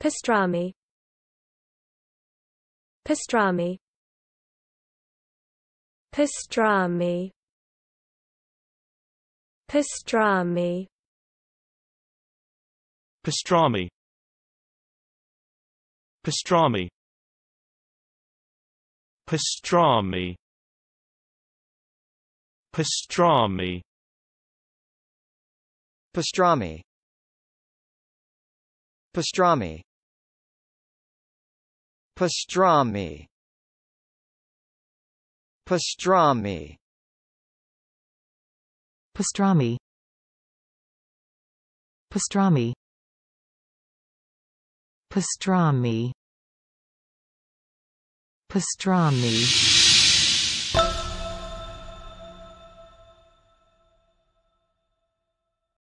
Pastrami Pastrami Pastrami Pastrami Pastrami Pastrami Pastrami Pastrami Pastrami Pastrami pastrami pastrami pastrami pastrami pastrami pastrami